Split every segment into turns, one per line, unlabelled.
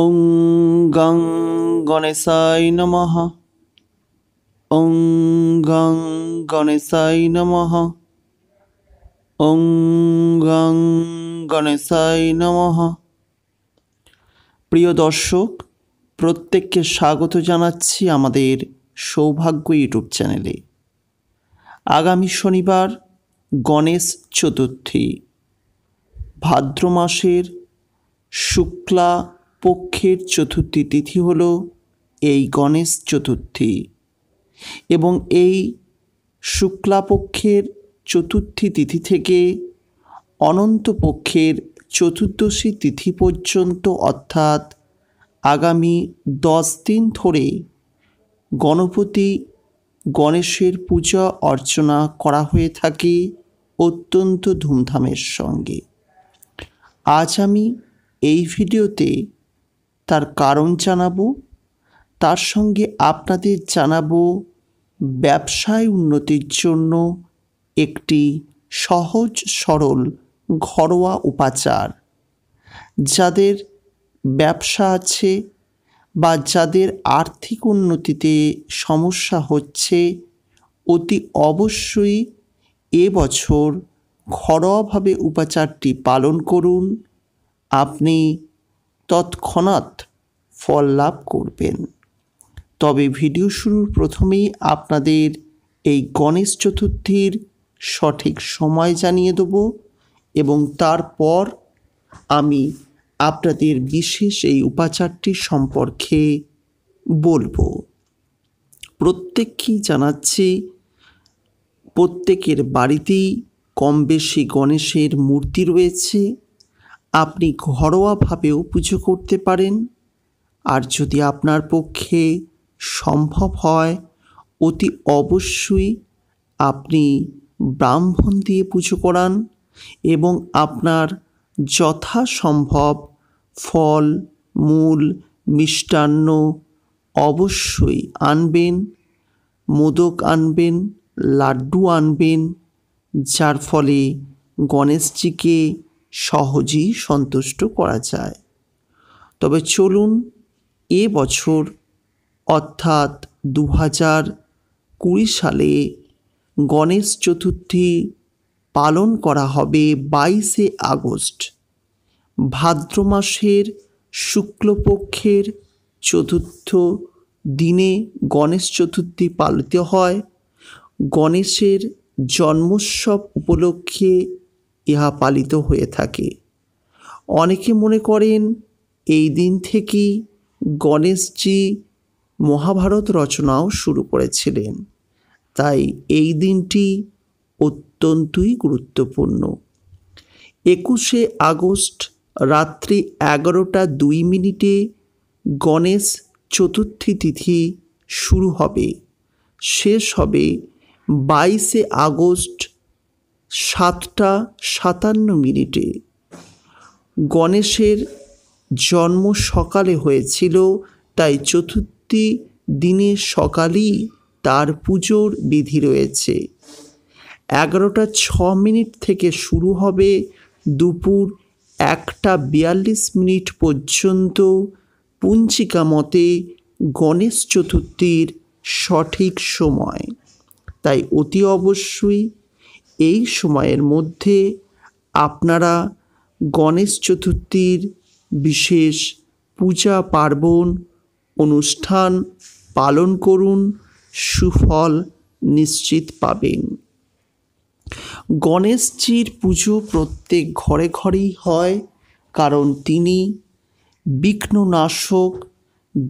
ওং গং গণেশাই নমঃ ওং গং গণেশাই নমঃ ওং গং গণেশাই নমঃ প্রিয় দর্শক প্রত্যেককে স্বাগত জানাচ্ছি আমাদের সৌভাগ্য ইউটিউব চ্যানেলে আগামী শনিবার গণেশ চতুর্থী ভাদ্র মাসের শুক্লা পক্ষের চতুর্থী তিথি হল এই গণেশ চতুর্থী এবং এই শুক্লাপক্ষের চতুর্থী তিথি থেকে অনন্ত পক্ষের চতুর্দশী তিথি পর্যন্ত অর্থাৎ আগামী দশ দিন ধরে গণপতি গণেশের পূজা অর্চনা করা হয়ে থাকে অত্যন্ত ধুমধামের সঙ্গে আজ আমি এই ভিডিওতে তার কারণ জানাবো তার সঙ্গে আপনাদের জানাবো ব্যবসায় উন্নতির জন্য একটি সহজ সরল ঘরোয়া উপাচার যাদের ব্যবসা আছে বা যাদের আর্থিক উন্নতিতে সমস্যা হচ্ছে অতি অবশ্যই এবছর ঘরোয়াভাবে উপাচারটি পালন করুন আপনি তৎক্ষণাৎ ফল লাভ করবেন তবে ভিডিও শুরুর প্রথমেই আপনাদের এই গণেশ চতুর্থীর সঠিক সময় জানিয়ে দেব এবং তারপর আমি আপনাদের বিশেষ এই উপাচারটি সম্পর্কে বলবো প্রত্যেককেই জানাচ্ছি প্রত্যেকের বাড়িতেই কম বেশি গণেশের মূর্তি রয়েছে আপনি ঘরোয়াভাবেও পুজো করতে পারেন আর যদি আপনার পক্ষে সম্ভব হয় অতি অবশ্যই আপনি ব্রাহ্মণ দিয়ে পুজো করান এবং আপনার যথাসম্ভব ফল মূল মিষ্টান্ন অবশ্যই আনবেন মোদক আনবেন লাড্ডু আনবেন যার ফলে গণেশজিকে সহজেই সন্তুষ্ট করা যায় তবে চলুন এ বছর অর্থাৎ দু হাজার কুড়ি সালে গণেশ চতুর্থী পালন করা হবে বাইশে আগস্ট ভাদ্র মাসের শুক্লপক্ষের চতুর্থ দিনে গণেশ চতুর্থী পালিত হয় গণেশের জন্মোৎসব উপলক্ষে ইহা পালিত হয়ে থাকে অনেকে মনে করেন এই দিন থেকেই গণেশজি মহাভারত রচনাও শুরু করেছিলেন তাই এই দিনটি অত্যন্তই গুরুত্বপূর্ণ একুশে আগস্ট রাত্রি এগারোটা দুই মিনিটে গণেশ চতুর্থী তিথি শুরু হবে শেষ হবে বাইশে আগস্ট সাতটা সাতান্ন মিনিটে গণেশের জন্ম সকালে হয়েছিল তাই চতুর্থী দিনে সকালেই তার পুজোর বিধি রয়েছে এগারোটা ছ মিনিট থেকে শুরু হবে দুপুর একটা বিয়াল্লিশ মিনিট পর্যন্ত পুঞ্চিকা মতে গণেশ চতুর্থীর সঠিক সময় তাই অতি অবশ্যই এই সময়ের মধ্যে আপনারা গণেশ চতুর্থীর বিশেষ পূজা পার্বণ অনুষ্ঠান পালন করুন সুফল নিশ্চিত পাবেন গণেশজির পুজো প্রত্যেক ঘরে ঘরেই হয় কারণ তিনি বিঘ্ননাশক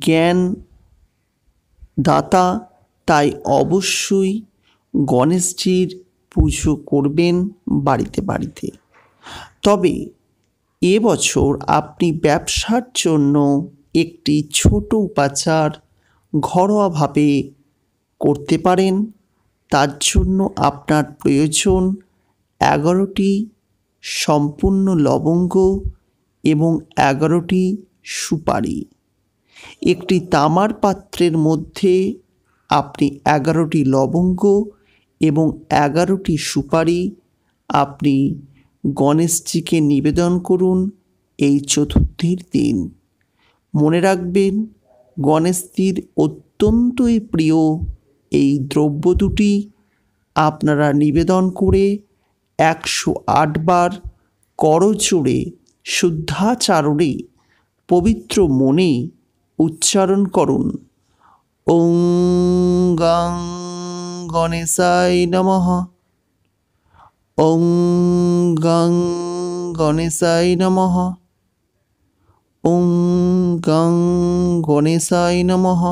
জ্ঞান দাতা তাই অবশ্যই গণেশজির পুজো করবেন বাড়িতে বাড়িতে তবে এবছর আপনি ব্যবসার জন্য একটি ছোট উপাচার ঘরোয়াভাবে করতে পারেন তার জন্য আপনার প্রয়োজন এগারোটি সম্পূর্ণ লবঙ্গ এবং এগারোটি সুপারি একটি তামার পাত্রের মধ্যে আপনি এগারোটি লবঙ্গ এবং এগারোটি সুপারি আপনি গণেশজিকে নিবেদন করুন এই চতুর্থীর দিন মনে রাখবেন গণেশজির অত্যন্তই প্রিয় এই দ্রব্য দুটি আপনারা নিবেদন করে একশো আটবার করচড়ে শুদ্ধাচারণে পবিত্র মনে উচ্চারণ করুন ওং গাং গণেশাই নমঃ ওং গং গণেশাই নমঃ ওং গং গণেশাই নমঃ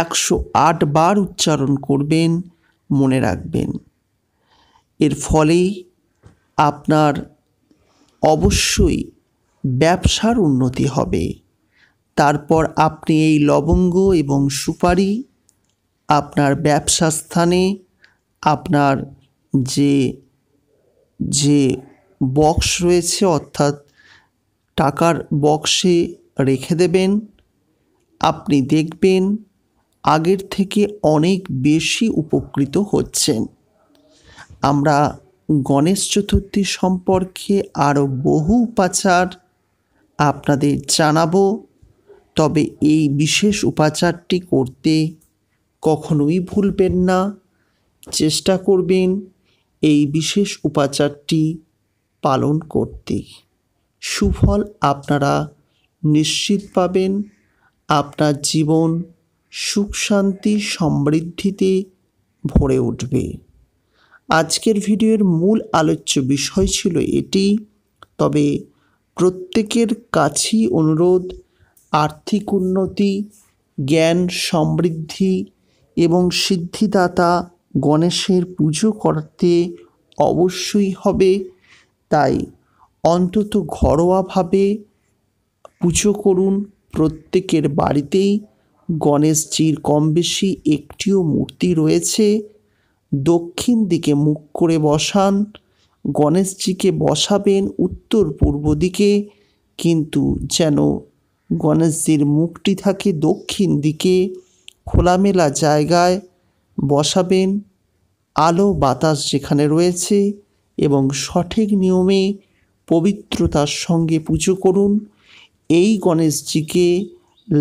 একশো আট বার উচ্চারণ করবেন মনে রাখবেন এর ফলে আপনার অবশ্যই ব্যবসার উন্নতি হবে তারপর আপনি এই লবঙ্গ এবং সুপারি আপনার ব্যবসা স্থানে আপনার যে যে বক্স রয়েছে অর্থাৎ টাকার বক্সে রেখে দেবেন আপনি দেখবেন আগের থেকে অনেক বেশি উপকৃত হচ্ছেন আমরা গণেশ চতুর্থী সম্পর্কে আরও বহু উপাচার আপনাদের জানাবো তবে এই বিশেষ উপাচারটি করতে কখনোই ভুলবেন না চেষ্টা করবেন এই বিশেষ উপাচারটি পালন করতে সুফল আপনারা নিশ্চিত পাবেন আপনার জীবন সুখ শান্তি সমৃদ্ধিতে ভরে উঠবে আজকের ভিডিওর মূল আলোচ্য বিষয় ছিল এটি তবে প্রত্যেকের কাছেই অনুরোধ আর্থিক উন্নতি জ্ঞান সমৃদ্ধি এবং সিদ্ধিদাতা গণেশের পুজো করতে অবশ্যই হবে তাই অন্তত ঘরোয়াভাবে পুজো করুন প্রত্যেকের বাড়িতেই গণেশজির কম বেশি একটিও মূর্তি রয়েছে দক্ষিণ দিকে মুখ করে বসান গণেশজিকে বসাবেন উত্তর পূর্ব দিকে কিন্তু যেন গণেশজির মুখটি থাকে দক্ষিণ দিকে খোলামেলা জায়গায় বসাবেন আলো বাতাস যেখানে রয়েছে এবং সঠিক নিয়মে পবিত্রতার সঙ্গে পুজো করুন এই গণেশজিকে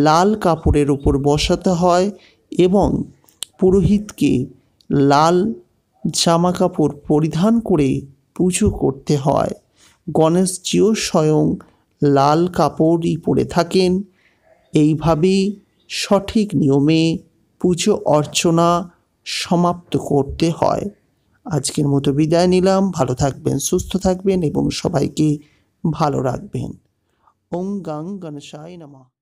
লাল কাপড়ের ওপর বসাতে হয় এবং পুরোহিতকে লাল জামা কাপড় পরিধান করে পুজো করতে হয় গণেশজিও স্বয়ং লাল কাপড়ই পরে থাকেন এইভাবেই সঠিক নিয়মে পুজো অর্চনা সমাপ্ত করতে হয় আজকের মতো বিদায় নিলাম ভালো থাকবেন সুস্থ থাকবেন এবং সবাইকে ভালো রাখবেন ওম গাং গণসায় নমঃ